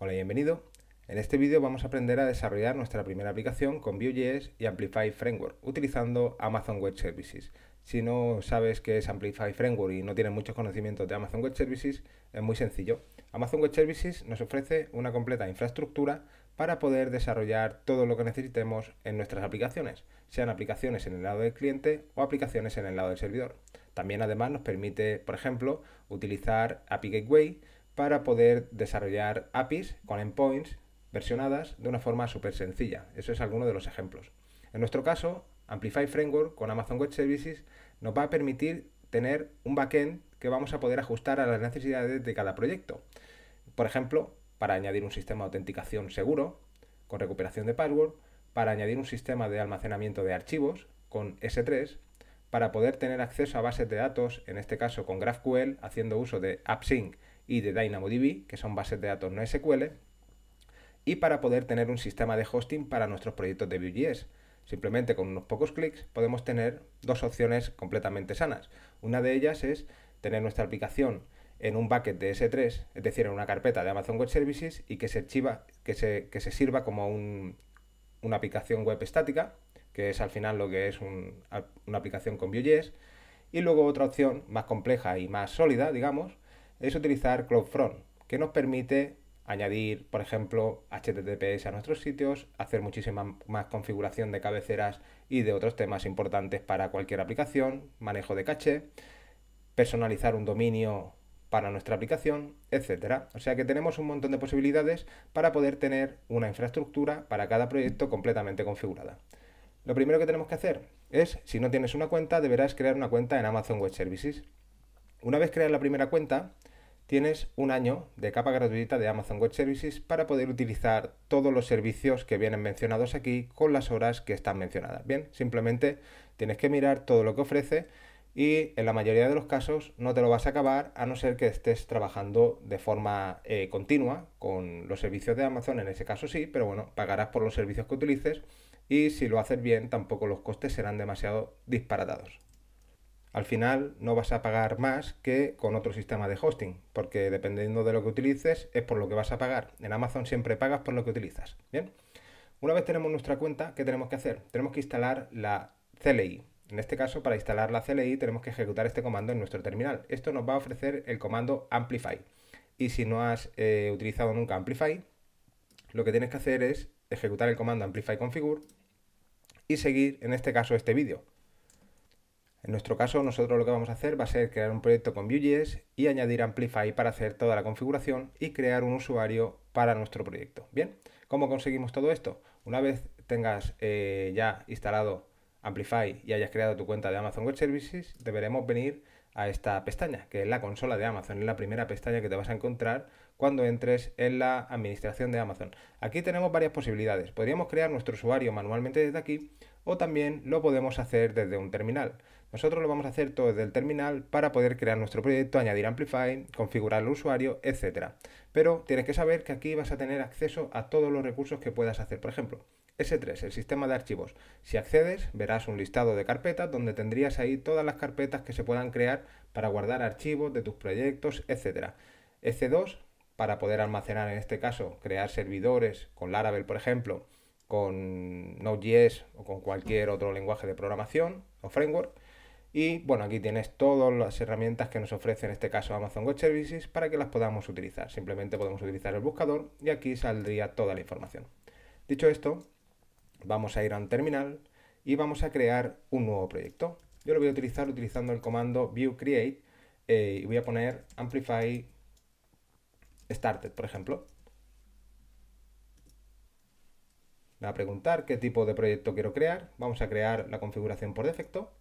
Hola y bienvenido. En este vídeo vamos a aprender a desarrollar nuestra primera aplicación con Vue.js y Amplify Framework utilizando Amazon Web Services. Si no sabes qué es Amplify Framework y no tienes muchos conocimientos de Amazon Web Services, es muy sencillo. Amazon Web Services nos ofrece una completa infraestructura para poder desarrollar todo lo que necesitemos en nuestras aplicaciones, sean aplicaciones en el lado del cliente o aplicaciones en el lado del servidor. También además nos permite, por ejemplo, utilizar API Gateway, para poder desarrollar APIs con endpoints versionadas de una forma súper sencilla. Eso es alguno de los ejemplos. En nuestro caso, Amplify Framework con Amazon Web Services nos va a permitir tener un backend que vamos a poder ajustar a las necesidades de cada proyecto. Por ejemplo, para añadir un sistema de autenticación seguro, con recuperación de password, para añadir un sistema de almacenamiento de archivos, con S3, para poder tener acceso a bases de datos, en este caso con GraphQL, haciendo uso de AppSync y de DynamoDB, que son bases de datos no SQL, y para poder tener un sistema de hosting para nuestros proyectos de Vue.js. Simplemente con unos pocos clics podemos tener dos opciones completamente sanas. Una de ellas es tener nuestra aplicación en un bucket de S3, es decir, en una carpeta de Amazon Web Services y que se, que se, sirva como una aplicación web estática, que es al final lo que es una aplicación con Vue.js. Y luego otra opción más compleja y más sólida, digamos, es utilizar CloudFront, que nos permite añadir, por ejemplo, HTTPS a nuestros sitios, hacer muchísima más configuración de cabeceras y de otros temas importantes para cualquier aplicación, manejo de caché, personalizar un dominio para nuestra aplicación, etcétera. O sea que tenemos un montón de posibilidades para poder tener una infraestructura para cada proyecto completamente configurada. Lo primero que tenemos que hacer es, si no tienes una cuenta, deberás crear una cuenta en Amazon Web Services. Una vez creas la primera cuenta, tienes un año de capa gratuita de Amazon Web Services para poder utilizar todos los servicios que vienen mencionados aquí con las horas que están mencionadas. Bien, simplemente tienes que mirar todo lo que ofrece y en la mayoría de los casos no te lo vas a acabar a no ser que estés trabajando de forma eh, continua con los servicios de Amazon, en ese caso sí, pero bueno, pagarás por los servicios que utilices y si lo haces bien tampoco los costes serán demasiado disparatados al final no vas a pagar más que con otro sistema de hosting, porque dependiendo de lo que utilices es por lo que vas a pagar. En Amazon siempre pagas por lo que utilizas. Bien, una vez tenemos nuestra cuenta, ¿qué tenemos que hacer? Tenemos que instalar la CLI. En este caso, para instalar la CLI tenemos que ejecutar este comando en nuestro terminal. Esto nos va a ofrecer el comando Amplify. Y si no has eh, utilizado nunca Amplify, lo que tienes que hacer es ejecutar el comando Amplify Configure y seguir, en este caso, este vídeo. En nuestro caso, nosotros lo que vamos a hacer va a ser crear un proyecto con Vue.js y añadir Amplify para hacer toda la configuración y crear un usuario para nuestro proyecto. Bien, ¿cómo conseguimos todo esto? Una vez tengas eh, ya instalado Amplify y hayas creado tu cuenta de Amazon Web Services, deberemos venir a esta pestaña, que es la consola de Amazon, es la primera pestaña que te vas a encontrar cuando entres en la administración de Amazon. Aquí tenemos varias posibilidades. Podríamos crear nuestro usuario manualmente desde aquí o también lo podemos hacer desde un terminal. Nosotros lo vamos a hacer todo desde el terminal para poder crear nuestro proyecto, añadir Amplify, configurar el usuario, etc. Pero tienes que saber que aquí vas a tener acceso a todos los recursos que puedas hacer. Por ejemplo, S3, el sistema de archivos. Si accedes, verás un listado de carpetas donde tendrías ahí todas las carpetas que se puedan crear para guardar archivos de tus proyectos, etc. S2, para poder almacenar, en este caso, crear servidores con Laravel, por ejemplo, con Node.js o con cualquier otro lenguaje de programación o framework. Y bueno, aquí tienes todas las herramientas que nos ofrece en este caso Amazon Web Services para que las podamos utilizar. Simplemente podemos utilizar el buscador y aquí saldría toda la información. Dicho esto, vamos a ir a un terminal y vamos a crear un nuevo proyecto. Yo lo voy a utilizar utilizando el comando view create eh, y voy a poner amplify started, por ejemplo. Me va a preguntar qué tipo de proyecto quiero crear. Vamos a crear la configuración por defecto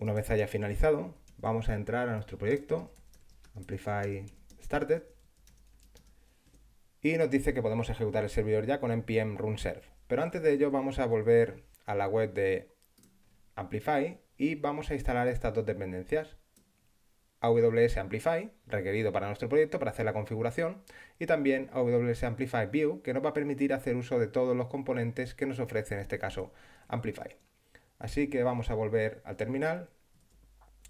una vez haya finalizado, vamos a entrar a nuestro proyecto, Amplify Started, y nos dice que podemos ejecutar el servidor ya con npm run serve. Pero antes de ello vamos a volver a la web de Amplify y vamos a instalar estas dos dependencias. AWS Amplify, requerido para nuestro proyecto para hacer la configuración, y también AWS Amplify View, que nos va a permitir hacer uso de todos los componentes que nos ofrece en este caso Amplify. Así que vamos a volver al terminal,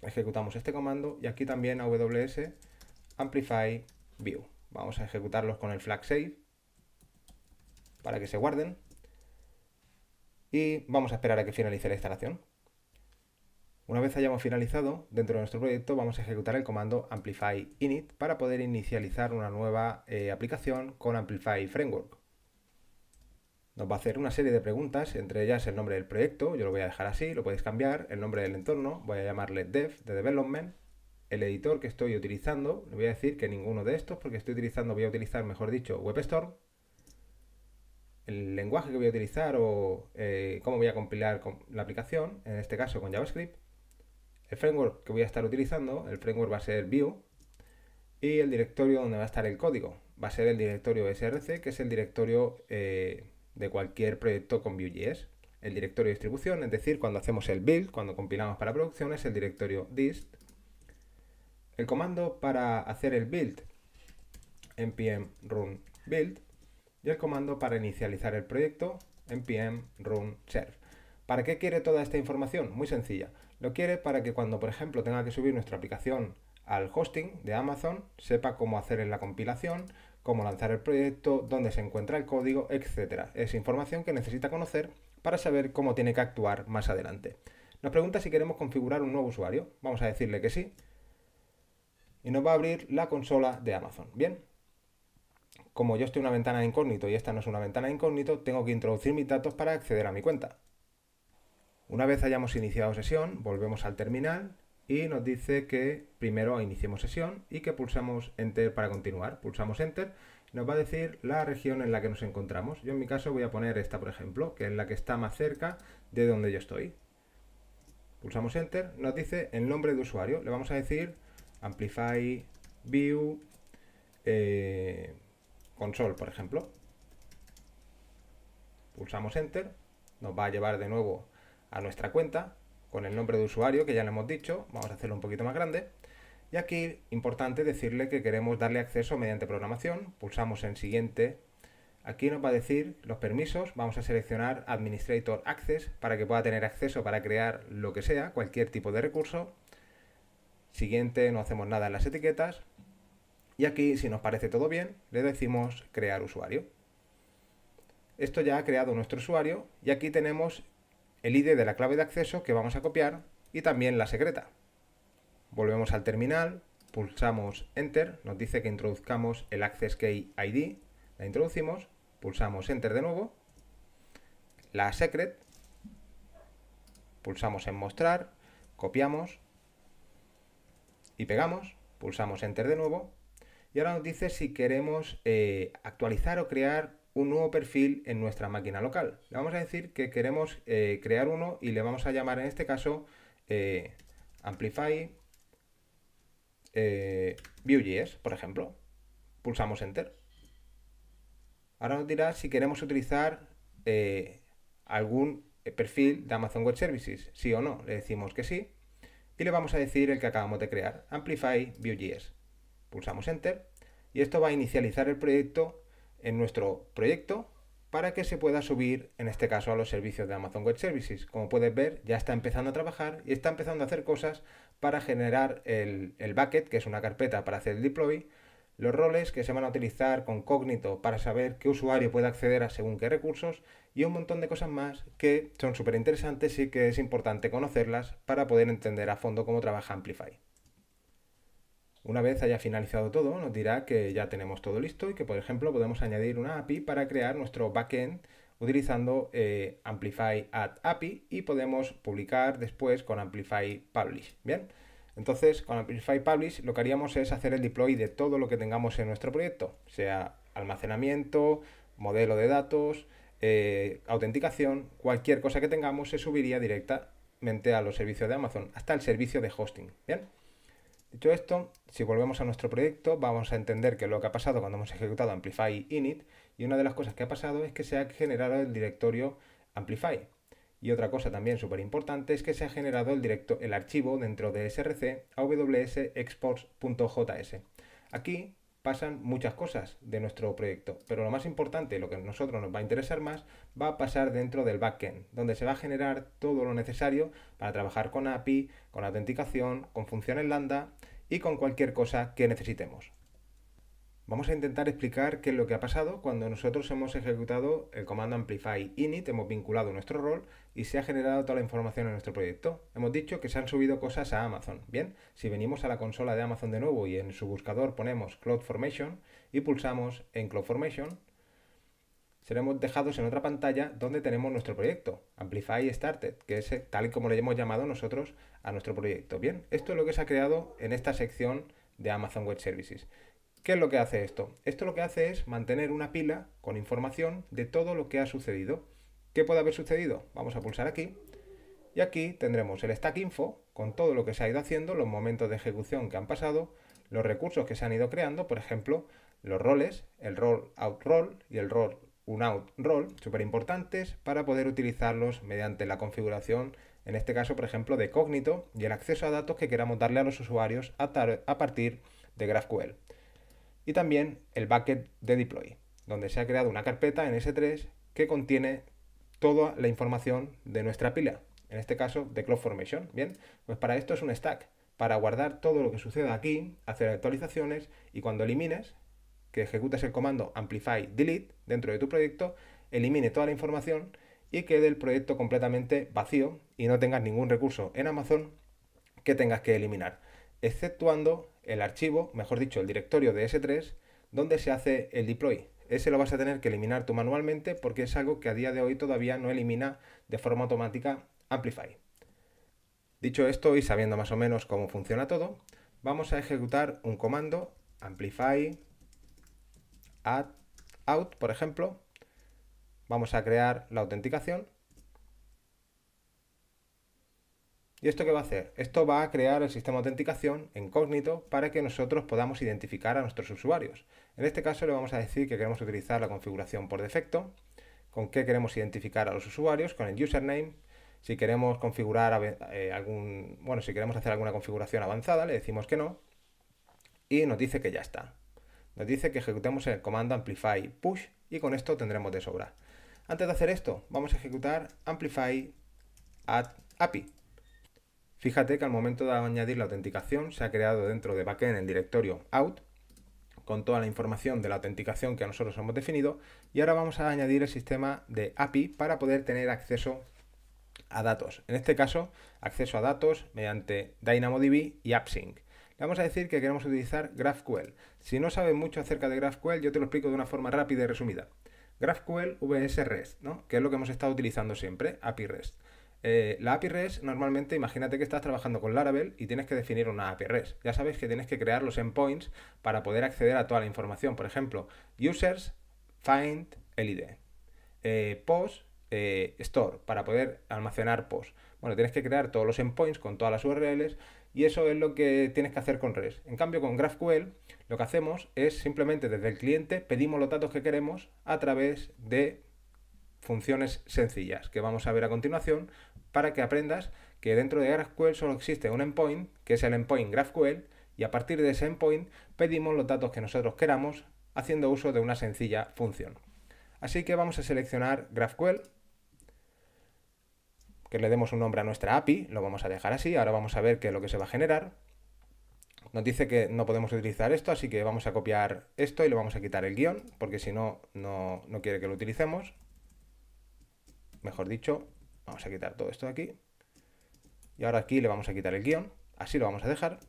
ejecutamos este comando y aquí también AWS Amplify View. Vamos a ejecutarlos con el flag save para que se guarden y vamos a esperar a que finalice la instalación. Una vez hayamos finalizado, dentro de nuestro proyecto vamos a ejecutar el comando Amplify Init para poder inicializar una nueva eh, aplicación con Amplify Framework. Nos va a hacer una serie de preguntas, entre ellas el nombre del proyecto, yo lo voy a dejar así, lo podéis cambiar, el nombre del entorno, voy a llamarle dev de development, el editor que estoy utilizando, le voy a decir que ninguno de estos, porque estoy utilizando, voy a utilizar, mejor dicho, WebStorm, el lenguaje que voy a utilizar o eh, cómo voy a compilar la aplicación, en este caso con JavaScript, el framework que voy a estar utilizando, el framework va a ser Vue, y el directorio donde va a estar el código, va a ser el directorio src, que es el directorio eh, de cualquier proyecto con Vue.js. El directorio de distribución, es decir, cuando hacemos el build, cuando compilamos para producción, es el directorio dist. El comando para hacer el build, npm run build. Y el comando para inicializar el proyecto, npm run serve. ¿Para qué quiere toda esta información? Muy sencilla. Lo quiere para que cuando, por ejemplo, tenga que subir nuestra aplicación al hosting de Amazon, sepa cómo hacer en la compilación, cómo lanzar el proyecto, dónde se encuentra el código, etc. Es información que necesita conocer para saber cómo tiene que actuar más adelante. Nos pregunta si queremos configurar un nuevo usuario. Vamos a decirle que sí. Y nos va a abrir la consola de Amazon. Bien. Como yo estoy en una ventana de incógnito y esta no es una ventana de incógnito, tengo que introducir mis datos para acceder a mi cuenta. Una vez hayamos iniciado sesión, volvemos al terminal y nos dice que primero iniciemos sesión y que pulsamos Enter para continuar. Pulsamos Enter, nos va a decir la región en la que nos encontramos. Yo en mi caso voy a poner esta, por ejemplo, que es la que está más cerca de donde yo estoy. Pulsamos Enter, nos dice el nombre de usuario. Le vamos a decir Amplify View eh, Console, por ejemplo. Pulsamos Enter, nos va a llevar de nuevo a nuestra cuenta con el nombre de usuario que ya le hemos dicho, vamos a hacerlo un poquito más grande. Y aquí, importante decirle que queremos darle acceso mediante programación, pulsamos en siguiente, aquí nos va a decir los permisos, vamos a seleccionar Administrator Access para que pueda tener acceso para crear lo que sea, cualquier tipo de recurso. Siguiente, no hacemos nada en las etiquetas. Y aquí, si nos parece todo bien, le decimos crear usuario. Esto ya ha creado nuestro usuario y aquí tenemos el ID de la clave de acceso que vamos a copiar y también la secreta. Volvemos al terminal, pulsamos Enter, nos dice que introduzcamos el Access Key ID, la introducimos, pulsamos Enter de nuevo, la secret, pulsamos en mostrar, copiamos y pegamos, pulsamos Enter de nuevo y ahora nos dice si queremos eh, actualizar o crear un nuevo perfil en nuestra máquina local. Le vamos a decir que queremos eh, crear uno y le vamos a llamar en este caso eh, Amplify eh, Vue.js, por ejemplo. Pulsamos Enter. Ahora nos dirá si queremos utilizar eh, algún perfil de Amazon Web Services, sí o no. Le decimos que sí y le vamos a decir el que acabamos de crear, Amplify Vue.js. Pulsamos Enter y esto va a inicializar el proyecto en nuestro proyecto para que se pueda subir, en este caso, a los servicios de Amazon Web Services. Como puedes ver, ya está empezando a trabajar y está empezando a hacer cosas para generar el, bucket, que es una carpeta para hacer el deploy, los roles que se van a utilizar con Cognito para saber qué usuario puede acceder a según qué recursos y un montón de cosas más que son súper interesantes y que es importante conocerlas para poder entender a fondo cómo trabaja Amplify. Una vez haya finalizado todo, nos dirá que ya tenemos todo listo y que, por ejemplo, podemos añadir una API para crear nuestro backend utilizando eh, Amplify Add API y podemos publicar después con Amplify Publish. Bien, entonces con Amplify Publish lo que haríamos es hacer el deploy de todo lo que tengamos en nuestro proyecto, sea almacenamiento, modelo de datos, eh, autenticación, cualquier cosa que tengamos se subiría directamente a los servicios de Amazon, hasta el servicio de hosting. Bien. Dicho esto, si volvemos a nuestro proyecto, vamos a entender que lo que ha pasado cuando hemos ejecutado Amplify init, y una de las cosas que ha pasado es que se ha generado el directorio Amplify. Y otra cosa también súper importante es que se ha generado el, directo, el archivo dentro de src aws exports.js. Aquí pasan muchas cosas de nuestro proyecto, pero lo más importante, lo que a nosotros nos va a interesar más, va a pasar dentro del backend, donde se va a generar todo lo necesario para trabajar con API, con autenticación, con funciones lambda y con cualquier cosa que necesitemos. Vamos a intentar explicar qué es lo que ha pasado cuando nosotros hemos ejecutado el comando amplify init, hemos vinculado nuestro rol y se ha generado toda la información en nuestro proyecto. Hemos dicho que se han subido cosas a Amazon. Bien, si venimos a la consola de Amazon de nuevo y en su buscador ponemos CloudFormation y pulsamos en CloudFormation, seremos dejados en otra pantalla donde tenemos nuestro proyecto, Amplify Started, que es eh, tal y como le hemos llamado nosotros a nuestro proyecto. Bien, esto es lo que se ha creado en esta sección de Amazon Web Services. ¿Qué es lo que hace esto? Esto lo que hace es mantener una pila con información de todo lo que ha sucedido. ¿Qué puede haber sucedido? Vamos a pulsar aquí. Y aquí tendremos el stack info con todo lo que se ha ido haciendo, los momentos de ejecución que han pasado, los recursos que se han ido creando, por ejemplo, los roles, el role out roll y el role un out roll, súper importantes para poder utilizarlos mediante la configuración, en este caso, por ejemplo, de Cognito y el acceso a datos que queramos darle a los usuarios a partir de GraphQL y también el bucket de deploy, donde se ha creado una carpeta en S3 que contiene toda la información de nuestra pila, en este caso de CloudFormation. Bien, pues para esto es un stack, para guardar todo lo que suceda aquí, hacer actualizaciones y cuando elimines, que ejecutes el comando amplify delete dentro de tu proyecto, elimine toda la información y quede el proyecto completamente vacío y no tengas ningún recurso en Amazon que tengas que eliminar, exceptuando el archivo, mejor dicho, el directorio de S3, donde se hace el deploy. Ese lo vas a tener que eliminar tú manualmente porque es algo que a día de hoy todavía no elimina de forma automática Amplify. Dicho esto y sabiendo más o menos cómo funciona todo, vamos a ejecutar un comando amplify add out, por ejemplo. Vamos a crear la autenticación ¿Y esto qué va a hacer? Esto va a crear el sistema de autenticación incógnito para que nosotros podamos identificar a nuestros usuarios. En este caso le vamos a decir que queremos utilizar la configuración por defecto, con qué queremos identificar a los usuarios, con el username, si queremos configurar eh, algún, bueno, si queremos hacer alguna configuración avanzada, le decimos que no y nos dice que ya está. Nos dice que ejecutemos el comando amplify push y con esto tendremos de sobra. Antes de hacer esto, vamos a ejecutar amplify add API Fíjate que al momento de añadir la autenticación se ha creado dentro de backend el directorio out con toda la información de la autenticación que nosotros hemos definido y ahora vamos a añadir el sistema de API para poder tener acceso a datos. En este caso, acceso a datos mediante DynamoDB y AppSync. Le vamos a decir que queremos utilizar GraphQL. Si no sabes mucho acerca de GraphQL, yo te lo explico de una forma rápida y resumida. GraphQL VS REST, que es lo que hemos estado utilizando siempre, API REST. Eh, la API REST, normalmente, imagínate que estás trabajando con Laravel y tienes que definir una API REST. Ya sabes que tienes que crear los endpoints para poder acceder a toda la información. Por ejemplo, users, find, el Eh, post, eh, store, para poder almacenar post. Bueno, tienes que crear todos los endpoints con todas las URLs y eso es lo que tienes que hacer con REST. En cambio, con GraphQL, lo que hacemos es simplemente desde el cliente pedimos los datos que queremos a través de funciones sencillas que vamos a ver a continuación para que aprendas que dentro de GraphQL solo existe un endpoint, que es el endpoint GraphQL, y a partir de ese endpoint pedimos los datos que nosotros queramos haciendo uso de una sencilla función. Así que vamos a seleccionar GraphQL, que le demos un nombre a nuestra API, lo vamos a dejar así, ahora vamos a ver qué es lo que se va a generar. Nos dice que no podemos utilizar esto, así que vamos a copiar esto y le vamos a quitar el guión, porque si no, no, quiere que lo utilicemos. Mejor dicho, Vamos a quitar todo esto de aquí. Y ahora aquí le vamos a quitar el guión. Así lo vamos a dejar.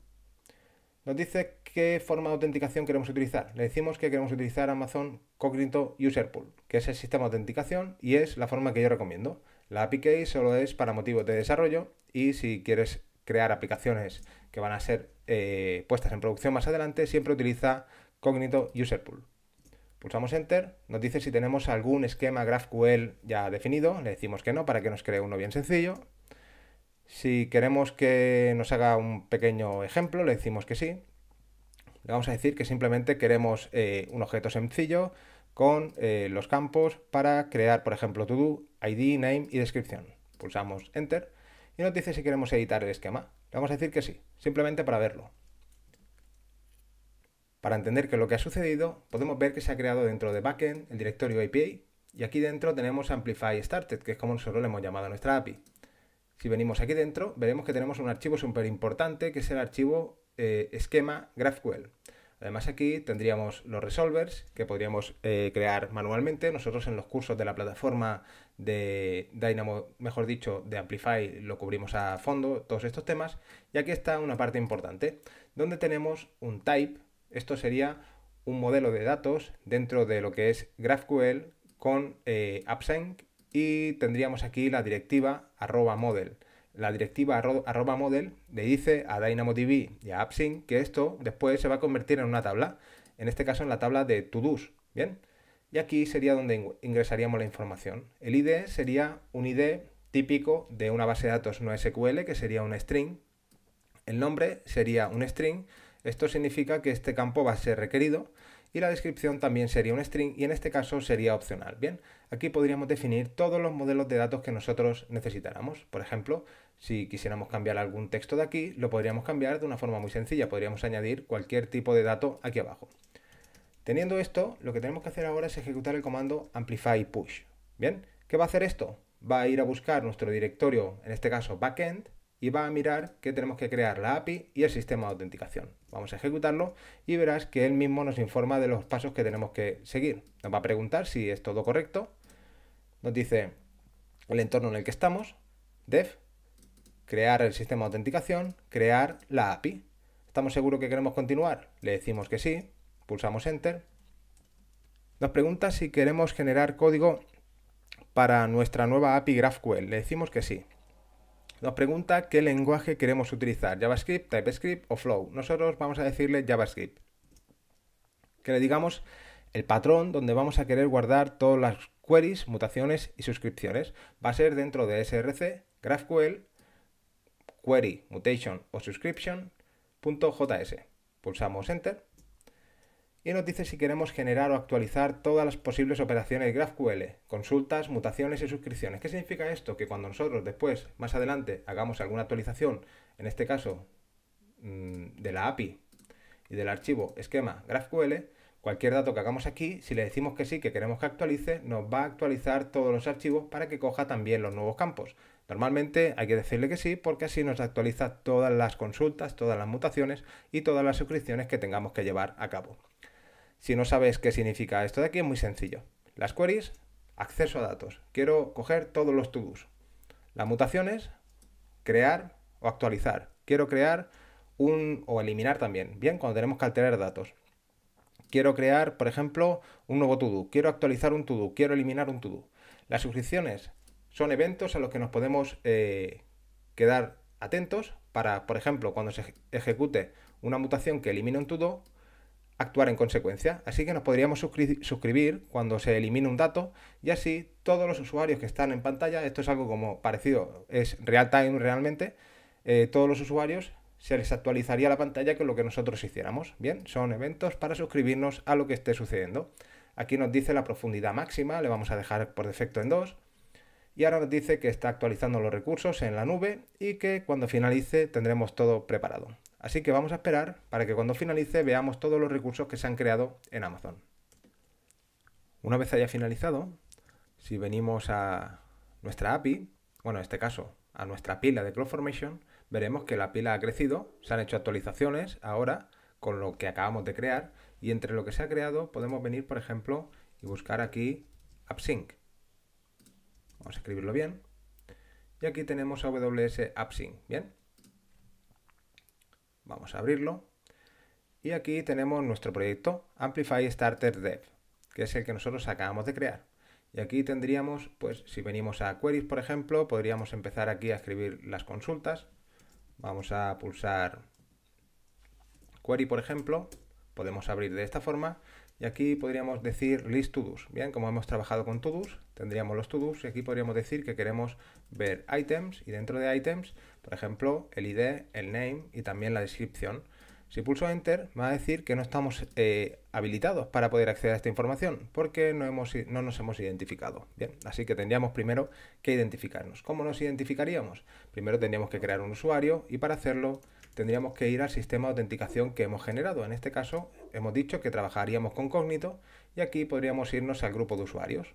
Nos dice qué forma de autenticación queremos utilizar. Le decimos que queremos utilizar Amazon Cognito User Pool, que es el sistema de autenticación y es la forma que yo recomiendo. La API Key solo es para motivos de desarrollo y si quieres crear aplicaciones que van a ser eh, puestas en producción más adelante, siempre utiliza Cognito User Pool. Pulsamos Enter, nos dice si tenemos algún esquema GraphQL ya definido, le decimos que no para que nos cree uno bien sencillo. Si queremos que nos haga un pequeño ejemplo, le decimos que sí. Le vamos a decir que simplemente queremos eh, un objeto sencillo con eh, los campos para crear, por ejemplo, todo, ID, name y descripción. Pulsamos Enter y nos dice si queremos editar el esquema. Le vamos a decir que sí, simplemente para verlo. Para entender qué es lo que ha sucedido, podemos ver que se ha creado dentro de backend el directorio API y aquí dentro tenemos Amplify Started, que es como nosotros le hemos llamado a nuestra API. Si venimos aquí dentro, veremos que tenemos un archivo súper importante, que es el archivo eh, esquema GraphQL. Además aquí tendríamos los resolvers que podríamos eh, crear manualmente. Nosotros en los cursos de la plataforma de Dynamo, mejor dicho, de Amplify, lo cubrimos a fondo, todos estos temas. Y aquí está una parte importante, donde tenemos un type esto sería un modelo de datos dentro de lo que es GraphQL con eh, AppSync y tendríamos aquí la directiva arroba model. La directiva arroba model le dice a DynamoDB y a AppSync que esto después se va a convertir en una tabla, en este caso en la tabla de ToDoS. ¿bien? Y aquí sería donde ingresaríamos la información. El ID sería un ID típico de una base de datos no SQL, que sería un string. El nombre sería un string esto significa que este campo va a ser requerido y la descripción también sería un string y en este caso sería opcional. Bien, aquí podríamos definir todos los modelos de datos que nosotros necesitáramos. Por ejemplo, si quisiéramos cambiar algún texto de aquí, lo podríamos cambiar de una forma muy sencilla. Podríamos añadir cualquier tipo de dato aquí abajo. Teniendo esto, lo que tenemos que hacer ahora es ejecutar el comando amplify push. Bien, ¿qué va a hacer esto? Va a ir a buscar nuestro directorio, en este caso backend, y va a mirar que tenemos que crear la API y el sistema de autenticación. Vamos a ejecutarlo y verás que él mismo nos informa de los pasos que tenemos que seguir. Nos va a preguntar si es todo correcto. Nos dice el entorno en el que estamos, dev, crear el sistema de autenticación, crear la API. ¿Estamos seguros que queremos continuar? Le decimos que sí, pulsamos Enter. Nos pregunta si queremos generar código para nuestra nueva API GraphQL. Le decimos que sí. Nos pregunta qué lenguaje queremos utilizar, JavaScript, TypeScript o Flow. Nosotros vamos a decirle JavaScript. Que le digamos el patrón donde vamos a querer guardar todas las queries, mutaciones y suscripciones. Va a ser dentro de src, GraphQL, query, mutation o subscription.js. Pulsamos Enter y nos dice si queremos generar o actualizar todas las posibles operaciones GraphQL, consultas, mutaciones y suscripciones. ¿Qué significa esto? Que cuando nosotros después, más adelante, hagamos alguna actualización, en este caso mm, de la API y del archivo esquema GraphQL, cualquier dato que hagamos aquí, si le decimos que sí, que queremos que actualice, nos va a actualizar todos los archivos para que coja también los nuevos campos. Normalmente hay que decirle que sí porque así nos actualiza todas las consultas, todas las mutaciones y todas las suscripciones que tengamos que llevar a cabo. Si no sabes qué significa esto de aquí, es muy sencillo. Las queries, acceso a datos. Quiero coger todos los to Las mutaciones, crear o actualizar. Quiero crear un o eliminar también, bien, cuando tenemos que alterar datos. Quiero crear, por ejemplo, un nuevo to Quiero actualizar un to Quiero eliminar un to Las suscripciones son eventos a los que nos podemos eh, quedar atentos para, por ejemplo, cuando se ejecute una mutación que elimine un to actuar en consecuencia. Así que nos podríamos suscribir cuando se elimine un dato y así todos los usuarios que están en pantalla, esto es algo como parecido, es real time realmente, eh, todos los usuarios se les actualizaría la pantalla con lo que nosotros hiciéramos. Bien, son eventos para suscribirnos a lo que esté sucediendo. Aquí nos dice la profundidad máxima, le vamos a dejar por defecto en 2. Y ahora nos dice que está actualizando los recursos en la nube y que cuando finalice tendremos todo preparado. Así que vamos a esperar para que cuando finalice veamos todos los recursos que se han creado en Amazon. Una vez haya finalizado, si venimos a nuestra API, bueno, en este caso, a nuestra pila de CloudFormation, veremos que la pila ha crecido, se han hecho actualizaciones ahora con lo que acabamos de crear y entre lo que se ha creado podemos venir, por ejemplo, y buscar aquí AppSync. Vamos a escribirlo bien. Y aquí tenemos AWS AppSync, ¿bien? Vamos a abrirlo. Y aquí tenemos nuestro proyecto Amplify Starter Dev, que es el que nosotros acabamos de crear. Y aquí tendríamos, pues si venimos a Queries, por ejemplo, podríamos empezar aquí a escribir las consultas. Vamos a pulsar Query, por ejemplo. Podemos abrir de esta forma y aquí podríamos decir list todos. Bien, como hemos trabajado con todos, tendríamos los todos y aquí podríamos decir que queremos ver items y dentro de items, por ejemplo, el ID, el name y también la descripción. Si pulso enter, me va a decir que no estamos eh, habilitados para poder acceder a esta información porque no, hemos, no nos hemos identificado. Bien, así que tendríamos primero que identificarnos. ¿Cómo nos identificaríamos? Primero tendríamos que crear un usuario y para hacerlo tendríamos que ir al sistema de autenticación que hemos generado. En este caso, hemos dicho que trabajaríamos con Cognito y aquí podríamos irnos al grupo de usuarios.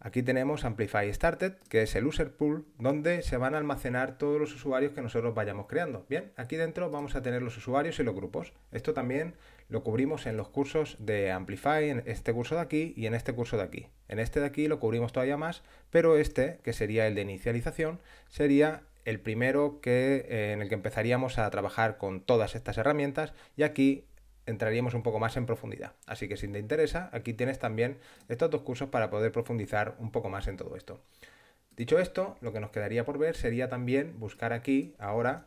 Aquí tenemos Amplify Started, que es el user pool donde se van a almacenar todos los usuarios que nosotros vayamos creando. Bien, aquí dentro vamos a tener los usuarios y los grupos. Esto también lo cubrimos en los cursos de Amplify, en este curso de aquí y en este curso de aquí. En este de aquí lo cubrimos todavía más, pero este, que sería el de inicialización, sería el primero que, eh, en el que empezaríamos a trabajar con todas estas herramientas y aquí entraríamos un poco más en profundidad. Así que si te interesa, aquí tienes también estos dos cursos para poder profundizar un poco más en todo esto. Dicho esto, lo que nos quedaría por ver sería también buscar aquí ahora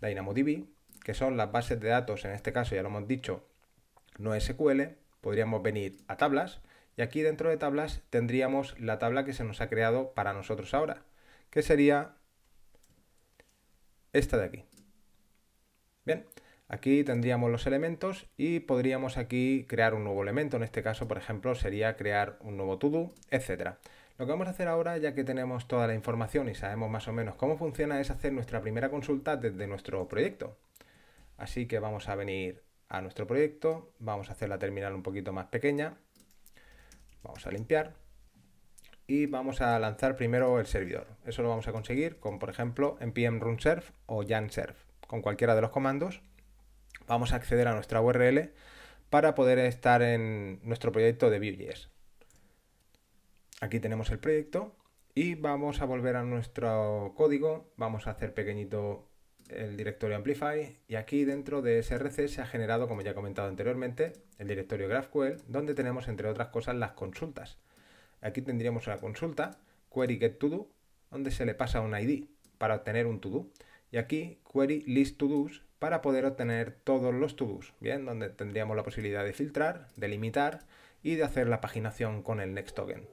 DynamoDB, que son las bases de datos, en este caso ya lo hemos dicho, no SQL, podríamos venir a tablas y aquí dentro de tablas tendríamos la tabla que se nos ha creado para nosotros ahora, que sería esta de aquí. Bien, aquí tendríamos los elementos y podríamos aquí crear un nuevo elemento. En este caso, por ejemplo, sería crear un nuevo todo, etcétera. Lo que vamos a hacer ahora, ya que tenemos toda la información y sabemos más o menos cómo funciona, es hacer nuestra primera consulta desde nuestro proyecto. Así que vamos a venir a nuestro proyecto, vamos a hacer la terminal un poquito más pequeña, vamos a limpiar y vamos a lanzar primero el servidor. Eso lo vamos a conseguir con, por ejemplo, npm run serve o yarn serve. Con cualquiera de los comandos vamos a acceder a nuestra URL para poder estar en nuestro proyecto de Vue.js. Aquí tenemos el proyecto y vamos a volver a nuestro código. Vamos a hacer pequeñito el directorio Amplify y aquí dentro de SRC se ha generado, como ya he comentado anteriormente, el directorio GraphQL, donde tenemos entre otras cosas las consultas. Aquí tendríamos la consulta query get todo, donde se le pasa un ID para obtener un todo. Y aquí query list todos para poder obtener todos los todos, ¿bien? Donde tendríamos la posibilidad de filtrar, delimitar y de hacer la paginación con el next token.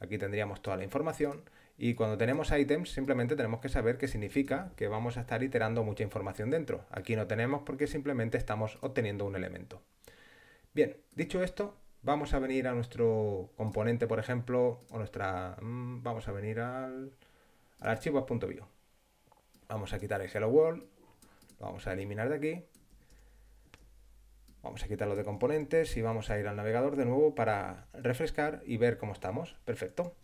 Aquí tendríamos toda la información y cuando tenemos items simplemente tenemos que saber qué significa que vamos a estar iterando mucha información dentro. Aquí no tenemos porque simplemente estamos obteniendo un elemento. Bien, dicho esto, vamos a venir a nuestro componente, por ejemplo, o nuestra... Mm, vamos a venir al, al archivo.bio. Vamos a quitar el hello world, lo vamos a eliminar de aquí. Vamos a quitarlo de componentes y vamos a ir al navegador de nuevo para refrescar y ver cómo estamos. Perfecto.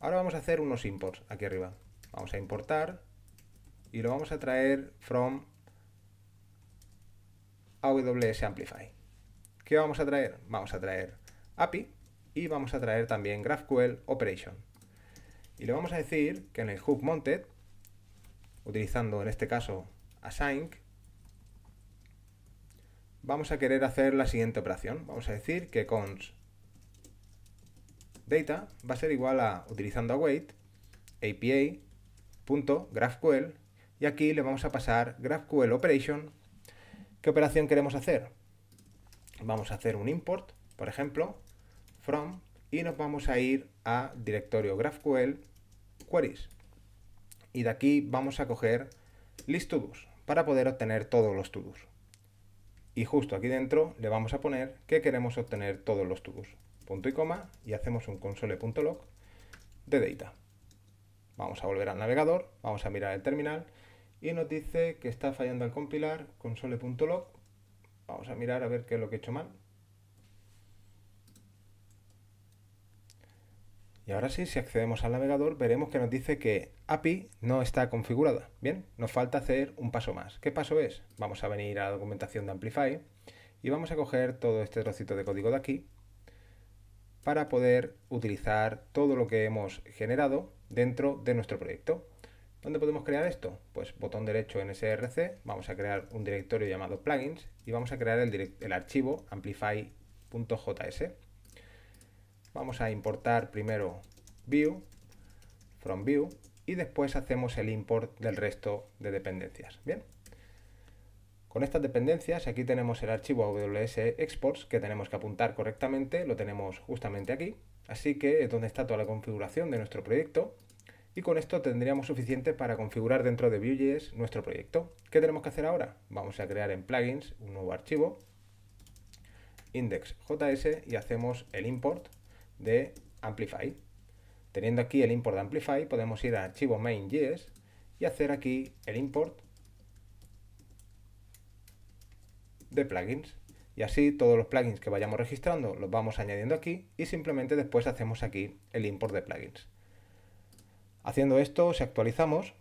Ahora vamos a hacer unos imports aquí arriba. Vamos a importar y lo vamos a traer from AWS Amplify. ¿Qué vamos a traer? Vamos a traer API y vamos a traer también GraphQL Operation. Y le vamos a decir que en el hook mounted, utilizando en este caso async, vamos a querer hacer la siguiente operación. Vamos a decir que const data va a ser igual a, utilizando await, GraphQL y aquí le vamos a pasar GraphQL operation. ¿Qué operación queremos hacer? Vamos a hacer un import, por ejemplo, from y nos vamos a ir a directorio GraphQL queries. Y de aquí vamos a coger list para poder obtener todos los tubos. Y justo aquí dentro le vamos a poner que queremos obtener todos los tubos, Punto y coma y hacemos un console.log de data. Vamos a volver al navegador, vamos a mirar el terminal y nos dice que está fallando al compilar console.log. Vamos a mirar a ver qué es lo que he hecho mal. Y ahora sí, si accedemos al navegador, veremos que nos dice que API no está configurada. Bien, nos falta hacer un paso más. ¿Qué paso es? Vamos a venir a la documentación de Amplify y vamos a coger todo este trocito de código de aquí para poder utilizar todo lo que hemos generado dentro de nuestro proyecto. ¿Dónde podemos crear esto? Pues botón derecho en SRC, vamos a crear un directorio llamado plugins y vamos a crear el, archivo amplify.js. Vamos a importar primero view, from view, y después hacemos el import del resto de dependencias. Bien. Con estas dependencias, aquí tenemos el archivo AWS exports que tenemos que apuntar correctamente, lo tenemos justamente aquí, así que es donde está toda la configuración de nuestro proyecto y con esto tendríamos suficiente para configurar dentro de Vue.js nuestro proyecto. ¿Qué tenemos que hacer ahora? Vamos a crear en plugins un nuevo archivo, index.js y hacemos el import de Amplify. Teniendo aquí el import de Amplify, podemos ir a archivo main.js y hacer aquí el import de plugins. Y así todos los plugins que vayamos registrando los vamos añadiendo aquí y simplemente después hacemos aquí el import de plugins. Haciendo esto, si actualizamos,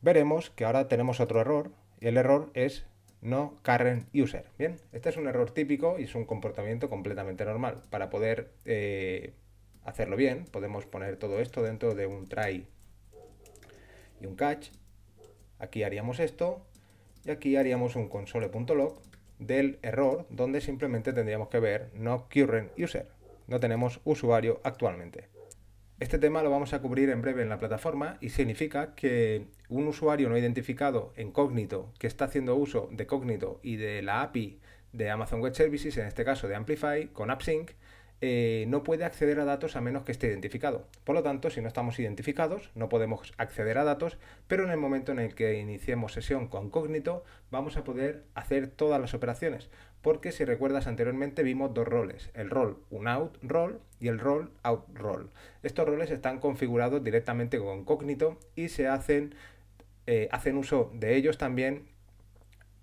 veremos que ahora tenemos otro error y el error es no current user. Bien, este es un error típico y es un comportamiento completamente normal. Para poder eh, hacerlo bien, podemos poner todo esto dentro de un try y un catch. Aquí haríamos esto y aquí haríamos un console.log del error donde simplemente tendríamos que ver no current user. No tenemos usuario actualmente. Este tema lo vamos a cubrir en breve en la plataforma y significa que un usuario no identificado en Cognito que está haciendo uso de Cognito y de la API de Amazon Web Services, en este caso de Amplify con AppSync, eh, no puede acceder a datos a menos que esté identificado. Por lo tanto, si no estamos identificados, no podemos acceder a datos, pero en el momento en el que iniciemos sesión con Cognito, vamos a poder hacer todas las operaciones porque si recuerdas anteriormente vimos dos roles, el rol OUT role y el rol out role. Estos roles están configurados directamente con Cognito y se hacen, eh, hacen uso de ellos también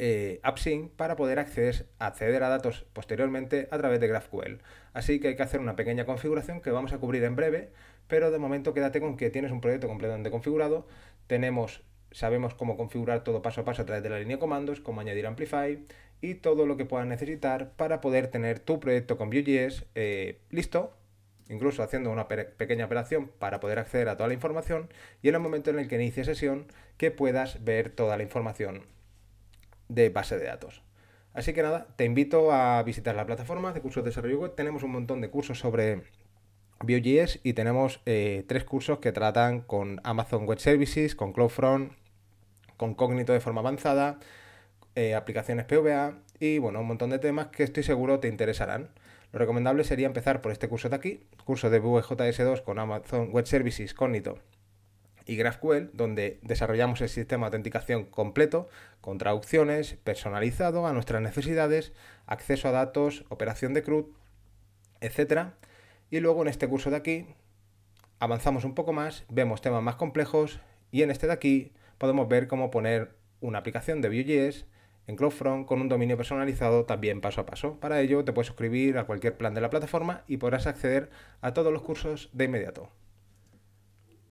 eh, AppSync para poder acceder, acceder a datos posteriormente a través de GraphQL. Así que hay que hacer una pequeña configuración que vamos a cubrir en breve, pero de momento quédate con que tienes un proyecto completamente configurado, tenemos sabemos cómo configurar todo paso a paso a través de la línea de comandos, cómo añadir Amplify, y todo lo que puedas necesitar para poder tener tu proyecto con Vue.js eh, listo, incluso haciendo una pequeña operación para poder acceder a toda la información y en el momento en el que inicie sesión que puedas ver toda la información de base de datos. Así que nada, te invito a visitar la plataforma de cursos de desarrollo web. Tenemos un montón de cursos sobre Vue.js y tenemos eh, tres cursos que tratan con Amazon Web Services, con CloudFront, con Cognito de forma avanzada eh, aplicaciones PVA y bueno, un montón de temas que estoy seguro te interesarán. Lo recomendable sería empezar por este curso de aquí, curso de VJS2 con Amazon Web Services Cognito y GraphQL, donde desarrollamos el sistema de autenticación completo, con traducciones, personalizado a nuestras necesidades, acceso a datos, operación de CRUD, etc. Y luego en este curso de aquí avanzamos un poco más, vemos temas más complejos y en este de aquí podemos ver cómo poner una aplicación de Vue.js en CloudFront, con un dominio personalizado, también paso a paso. Para ello, te puedes suscribir a cualquier plan de la plataforma y podrás acceder a todos los cursos de inmediato.